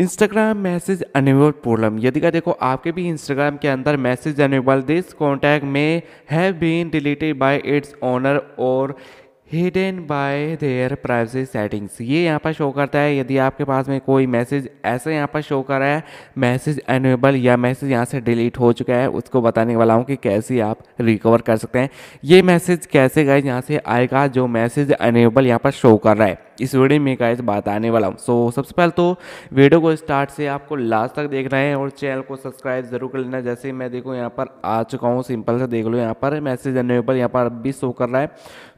Instagram message enable problem यदि का देखो आपके भी इंस्टाग्राम के अंदर मैसेज अनेबल दिस कॉन्टैक्ट में have been deleted by its owner और hidden by their privacy settings ये यहाँ पर शो करता है यदि आपके पास में कोई मैसेज ऐसे यहाँ पर शो कर रहा है मैसेज अनेबल या मैसेज यहाँ से डिलीट हो चुका है उसको बताने वाला हूँ कि कैसे आप रिकवर कर सकते हैं ये मैसेज कैसे गए यहाँ से आएगा जो मैसेज अनेबल यहाँ पर शो कर रहा है इस वीडियो में गाइस आने वाला हूँ सो so, सबसे पहले तो वीडियो को स्टार्ट से आपको लास्ट तक देखना है और चैनल को सब्सक्राइब जरूर कर लेना जैसे मैं देखो यहाँ पर आ चुका हूँ सिंपल से देख लो यहाँ पर मैसेज आने पर यहाँ पर भी शो कर रहा है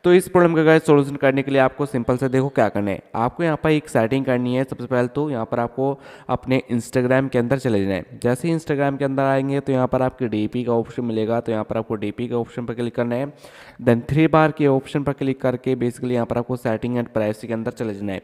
तो इस प्रॉब्लम का गाइस सोल्यूशन करने के लिए आपको सिंपल से देखो क्या करना है आपको यहाँ पर एक सेटिंग करनी है सबसे पहले तो यहाँ पर आपको अपने इंस्टाग्राम के अंदर चले जाना है जैसे इंस्टाग्राम के अंदर आएंगे तो यहाँ पर आपके डी का ऑप्शन मिलेगा तो यहाँ पर आपको डी का ऑप्शन पर क्लिक करना है देन थ्री बार के ऑप्शन पर क्लिक करके बेसिकली यहाँ पर आपको सेटिंग एंड प्राइवेसी के अंदर चले जाना है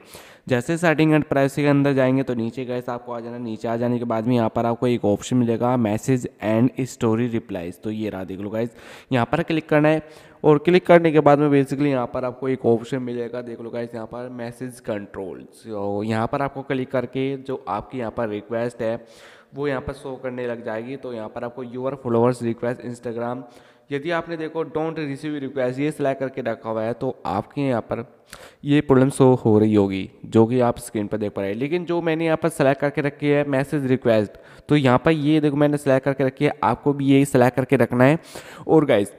जैसे सेटिंग एंड प्राइवेसी के अंदर जाएंगे तो नीचे गए आपको आ जाना नीचे आ जाने के बाद में यहाँ पर आपको एक ऑप्शन मिलेगा मैसेज एंड स्टोरी रिप्लाइज तो ये रहा देख लो गाइज यहाँ पर क्लिक करना है और क्लिक करने के बाद में बेसिकली यहाँ पर आपको एक ऑप्शन मिलेगा देख लो गाइज यहाँ पर मैसेज कंट्रोल तो यहाँ पर आपको क्लिक करके जो आपकी यहाँ पर रिक्वेस्ट है वो यहाँ पर शो करने लग जाएगी तो यहाँ पर आपको यूर फॉलोअर्स रिक्वेस्ट इंस्टाग्राम यदि आपने देखो डोंट रिसीव रिक्वेस्ट ये सिलेक्ट करके रखा हुआ है तो आपके यहाँ पर ये प्रॉब्लम शो हो रही होगी जो कि आप स्क्रीन पर देख पा रहे हैं लेकिन जो मैंने यहाँ पर सेलेक्ट करके रखी है मैसेज रिक्वेस्ट तो यहाँ पर ये देखो मैंने सेलेक्ट करके रखी है आपको भी यही सेलेक्ट करके रखना है और गाइज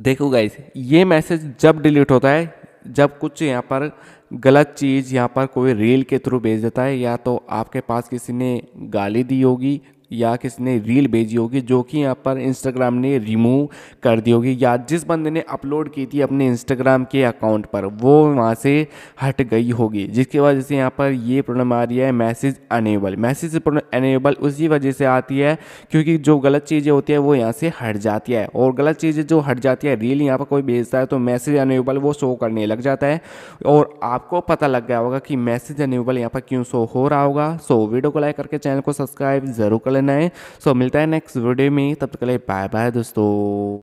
देखो गाइज ये मैसेज जब डिलीट होता है जब कुछ यहाँ पर गलत चीज़ यहाँ पर कोई रील के थ्रू भेज देता है या तो आपके पास किसी ने गाली दी होगी या किसी ने रील भेजी होगी जो कि यहाँ पर इंस्टाग्राम ने रिमूव कर दी होगी या जिस बंदे ने अपलोड की थी अपने इंस्टाग्राम के अकाउंट पर वो वहाँ से हट गई होगी जिसकी वजह से यहाँ पर ये प्रॉब्लम आ रही है मैसेज अनेबल मैसेज अनेबल उसी वजह से आती है क्योंकि जो गलत चीज़ें होती है वो यहाँ से हट जाती है और गलत चीज़ें जो हट जाती है रील यहाँ पर कोई भेजता है तो मैसेज अनेबल वो शो करने लग जाता है और आपको पता लग गया होगा कि मैसेज अनेबल यहाँ पर क्यों शो हो रहा होगा सो वीडियो को लाइक करके चैनल को सब्सक्राइब जरूर कर लेना करना है सो मिलता है नेक्स्ट वीडियो में तब तक के लिए बाय बाय दोस्तों